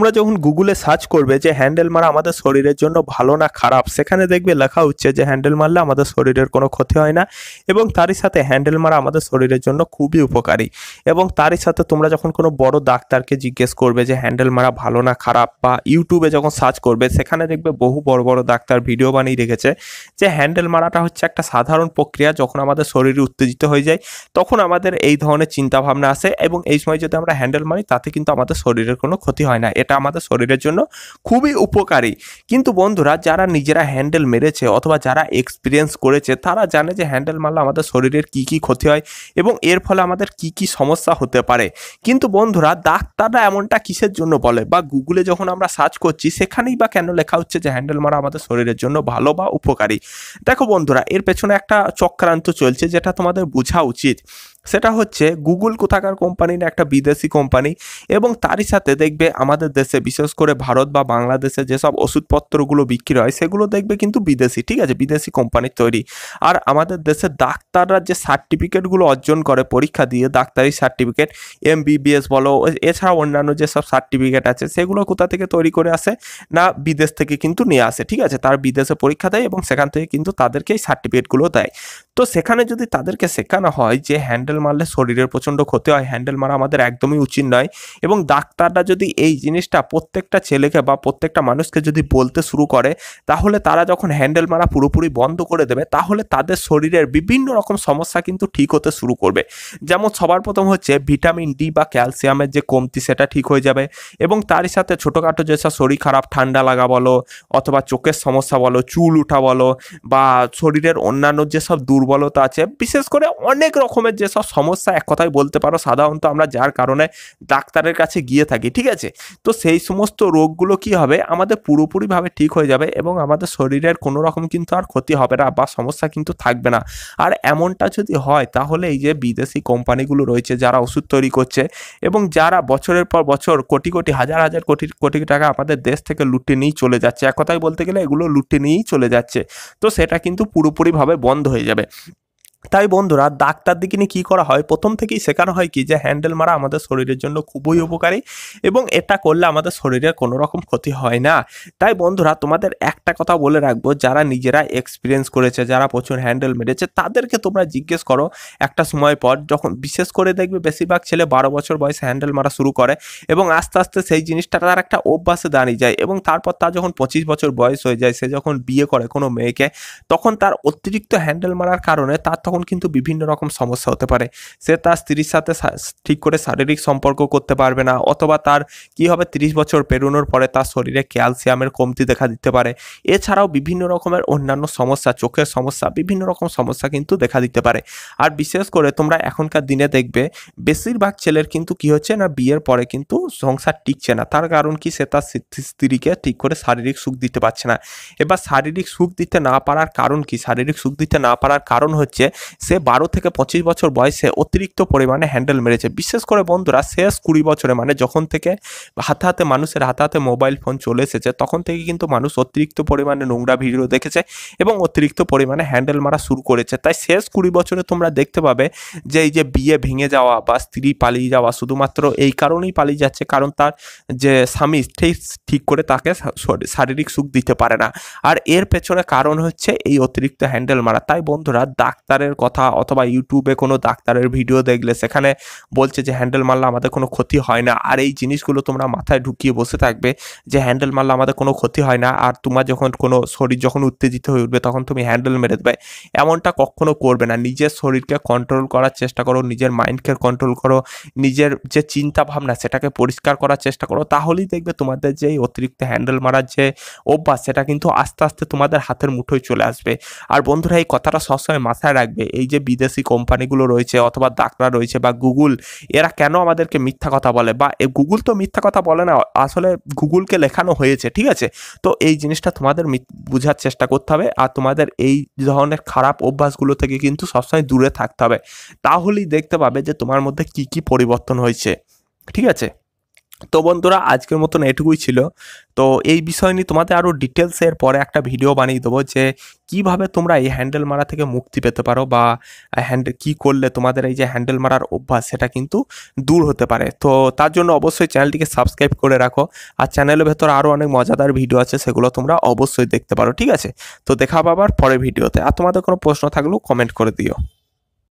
তোমরা যখন গুগলে সার্চ করবে যে হ্যান্ডেল মারা আমাদের শরীরের জন্য ভালো না খারাপ সেখানে দেখবে লেখা হচ্ছে যে হ্যান্ডেল মারলে আমাদের শরীরের কোনো ক্ষতি হয় না এবং তারই সাথে হ্যান্ডেল মারা আমাদের শরীরের জন্য খুবই উপকারী এবং তারই সাথে তোমরা যখন কোনো বড় ডাক্তারকে জিজ্ঞেস করবে যে হ্যান্ডেল মারা ভালো না খারাপ বা ইউটিউবে যখন সার্চ করবে সেখানে দেখবে বহু বড় বড় ডাক্তার ভিডিও বানিয়ে রেখেছে যে হ্যান্ডেল মারাটা হচ্ছে একটা সাধারণ প্রক্রিয়া যখন আমাদের শরীর উত্তেজিত হয়ে যায় তখন আমাদের এই ধরনের চিন্তাভাবনা আসে এবং এই সময় যদি আমরা হ্যান্ডেল মারি তাতে কিন্তু আমাদের শরীরের কোনো ক্ষতি হয় না এটা এটা আমাদের শরীরের জন্য খুবই উপকারী কিন্তু বন্ধুরা যারা নিজেরা হ্যান্ডেল মেরেছে অথবা যারা এক্সপিরিয়েন্স করেছে তারা জানে যে হ্যান্ডেল মারলে আমাদের শরীরের কি কি ক্ষতি হয় এবং এর ফলে আমাদের কি কি সমস্যা হতে পারে কিন্তু বন্ধুরা ডাক্তাররা এমনটা কিসের জন্য বলে বা গুগলে যখন আমরা সার্চ করছি সেখানেই বা কেন লেখা হচ্ছে যে হ্যান্ডেল মারা আমাদের শরীরের জন্য ভালো বা উপকারী দেখো বন্ধুরা এর পেছনে একটা চক্রান্ত চলছে যেটা তোমাদের বোঝা উচিত সেটা হচ্ছে গুগল কোথাকার কোম্পানির একটা বিদেশি কোম্পানি এবং তারই সাথে দেখবে আমাদের দেশে বিশেষ করে ভারত বা বাংলাদেশে যেসব ওষুধপত্রগুলো বিক্রি হয় সেগুলো দেখবে কিন্তু বিদেশি ঠিক আছে বিদেশি কোম্পানির তৈরি আর আমাদের দেশে ডাক্তাররা যে সার্টিফিকেটগুলো অর্জন করে পরীক্ষা দিয়ে ডাক্তারি সার্টিফিকেট এম বিবিএস বলো এছাড়া অন্যান্য যেসব সার্টিফিকেট আছে সেগুলো কোথা থেকে তৈরি করে আসে না বিদেশ থেকে কিন্তু নিয়ে আসে ঠিক আছে তার বিদেশে পরীক্ষা দেয় এবং সেখান থেকে কিন্তু তাদেরকে এই সার্টিফিকেটগুলো দেয় তো সেখানে যদি তাদেরকে শেখানো হয় যে হ্যান্ড হ্যান্ডেল মারলে শরীরের প্রচণ্ড ক্ষতি হয় হ্যান্ডেল মারা আমাদের একদমই উচিত নয় এবং ডাক্তাররা যদি এই জিনিসটা প্রত্যেকটা ছেলেকে বা প্রত্যেকটা মানুষকে যদি বলতে শুরু করে তাহলে তারা যখন হ্যান্ডেল মারা পুরোপুরি বন্ধ করে দেবে তাহলে তাদের শরীরের বিভিন্ন রকম সমস্যা কিন্তু ঠিক হতে শুরু করবে যেমন সবার প্রথম হচ্ছে ভিটামিন ডি বা ক্যালসিয়ামের যে কমতি সেটা ঠিক হয়ে যাবে এবং তারই সাথে ছোটোখাটো যেসব শরীর খারাপ ঠান্ডা লাগা বলো অথবা চোখের সমস্যা বলো চুল উঠা বলো বা শরীরের অন্যান্য যেসব দুর্বলতা আছে বিশেষ করে অনেক রকমের যেসব সব সমস্যা এক কথায় বলতে পারো সাধারণত আমরা যার কারণে ডাক্তারের কাছে গিয়ে থাকি ঠিক আছে তো সেই সমস্ত রোগগুলো কি হবে আমাদের পুরোপুরিভাবে ঠিক হয়ে যাবে এবং আমাদের শরীরের কোনো রকম কিন্তু আর ক্ষতি হবে না বা সমস্যা কিন্তু থাকবে না আর এমনটা যদি হয় তাহলে এই যে বিদেশি কোম্পানিগুলো রয়েছে যারা ওষুধ তৈরি করছে এবং যারা বছরের পর বছর কোটি কোটি হাজার হাজার কোটি কোটি টাকা আমাদের দেশ থেকে লুটে নিয়েই চলে যাচ্ছে এক কথায় বলতে গেলে এগুলো লুটে নিয়েই চলে যাচ্ছে তো সেটা কিন্তু পুরোপুরিভাবে বন্ধ হয়ে যাবে তাই বন্ধুরা ডাক্তার দিকে নিয়ে কী করা হয় প্রথম থেকেই শেখানো হয় কি যে হ্যান্ডেল মারা আমাদের শরীরের জন্য খুবই উপকারী এবং এটা করলে আমাদের শরীরের কোনো রকম ক্ষতি হয় না তাই বন্ধুরা তোমাদের একটা কথা বলে রাখবো যারা নিজেরা এক্সপিরিয়েন্স করেছে যারা প্রচুর হ্যান্ডেল মেরেছে তাদেরকে তোমরা জিজ্ঞেস করো একটা সময় পর যখন বিশেষ করে দেখবে বেশিরভাগ ছেলে বারো বছর বয়সে হ্যান্ডেল মারা শুরু করে এবং আস্তে আস্তে সেই জিনিসটা তার একটা অভ্যাসে দাঁড়িয়ে যায় এবং তারপর তার যখন পঁচিশ বছর বয়স হয়ে যায় সে যখন বিয়ে করে কোনো মেয়েকে তখন তার অতিরিক্ত হ্যান্ডেল মারার কারণে তার তখন কিন্তু বিভিন্ন রকম সমস্যা হতে পারে সে তার স্ত্রীর সাথে ঠিক করে শারীরিক সম্পর্ক করতে পারবে না অথবা তার কি হবে 30 বছর পেরোনোর পরে তার শরীরে ক্যালসিয়ামের কমতি দেখা দিতে পারে এছাড়াও বিভিন্ন রকমের অন্যান্য সমস্যা চোখের সমস্যা বিভিন্ন রকম সমস্যা কিন্তু দেখা দিতে পারে আর বিশেষ করে তোমরা এখনকার দিনে দেখবে বেশিরভাগ ছেলের কিন্তু কি হচ্ছে না বিয়ের পরে কিন্তু সংসার টিকছে না তার কারণ কি সে তার স্ত্রীকে ঠিক করে শারীরিক সুখ দিতে পারছে না এবার শারীরিক সুখ দিতে না পারার কারণ কি শারীরিক সুখ দিতে না পারার কারণ হচ্ছে সে বারো থেকে পঁচিশ বছর বয়সে অতিরিক্ত পরিমাণে হ্যান্ডেল মেরেছে বিশেষ করে বন্ধুরা শেষ কুড়ি বছরে মানে যখন থেকে হাতে হাতে মানুষের হাতে হাতে মোবাইল ফোন চলে এসেছে তখন থেকে কিন্তু মানুষ অতিরিক্ত পরিমাণে নোংরা ভিডিও দেখেছে এবং অতিরিক্ত পরিমাণে হ্যান্ডেল মারা শুরু করেছে তাই শেষ কুড়ি বছরে তোমরা দেখতে পাবে যে এই যে বিয়ে ভেঙে যাওয়া বা স্ত্রী পালিয়ে যাওয়া শুধুমাত্র এই কারণেই পালিয়ে যাচ্ছে কারণ তার যে স্বামী ঠিক ঠিক করে তাকে শারীরিক সুখ দিতে পারে না আর এর পেছনে কারণ হচ্ছে এই অতিরিক্ত হ্যান্ডেল মারা তাই বন্ধুরা ডাক্তারের ডাক্তারের কথা অথবা ইউটিউবে কোনো ডাক্তারের ভিডিও দেখলে সেখানে বলছে যে হ্যান্ডেল মারলে আমাদের কোনো ক্ষতি হয় না আর এই জিনিসগুলো তোমরা মাথায় ঢুকিয়ে বসে থাকবে যে হ্যান্ডেল মারলে আমাদের কোনো ক্ষতি হয় না আর তোমার যখন কোনো শরীর যখন উত্তেজিত হয়ে উঠবে তখন তুমি হ্যান্ডেল মেরে দেবে এমনটা কখনো করবে না নিজের শরীরকে কন্ট্রোল করার চেষ্টা করো নিজের মাইন্ডকে কন্ট্রোল করো নিজের যে চিন্তা ভাবনা সেটাকে পরিষ্কার করার চেষ্টা করো তাহলেই দেখবে তোমাদের যে অতিরিক্ত হ্যান্ডেল মারার যে অভ্যাস সেটা কিন্তু আস্তে আস্তে তোমাদের হাতের মুঠোয় চলে আসবে আর বন্ধুরা এই কথাটা সবসময় মাথায় রাখবে থাকবে এই যে বিদেশি কোম্পানিগুলো রয়েছে অথবা ডাকরা রয়েছে বা গুগল এরা কেন আমাদেরকে মিথ্যা কথা বলে বা গুগল তো মিথ্যা কথা বলে না আসলে গুগলকে লেখানো হয়েছে ঠিক আছে তো এই জিনিসটা তোমাদের বোঝার চেষ্টা করতে হবে আর তোমাদের এই ধরনের খারাপ অভ্যাসগুলো থেকে কিন্তু সবসময় দূরে থাকতে হবে তাহলেই দেখতে পাবে যে তোমার মধ্যে কি কি পরিবর্তন হয়েছে ঠিক আছে তো বন্ধুরা আজকের মতন এটুকুই ছিল তো এই বিষয় নিয়ে তোমাদের আরও ডিটেলসের পরে একটা ভিডিও বানিয়ে দেবো যে কিভাবে তোমরা এই হ্যান্ডেল মারা থেকে মুক্তি পেতে পারো বা হ্যান্ডেল কী করলে তোমাদের এই যে হ্যান্ডেল মারার অভ্যাস সেটা কিন্তু দূর হতে পারে তো তার জন্য অবশ্যই চ্যানেলটিকে সাবস্ক্রাইব করে রাখো আর চ্যানেলের ভেতর আরও অনেক মজাদার ভিডিও আছে সেগুলো তোমরা অবশ্যই দেখতে পারো ঠিক আছে তো দেখা পাবার পরে ভিডিওতে আর তোমাদের কোনো প্রশ্ন থাকলেও কমেন্ট করে দিও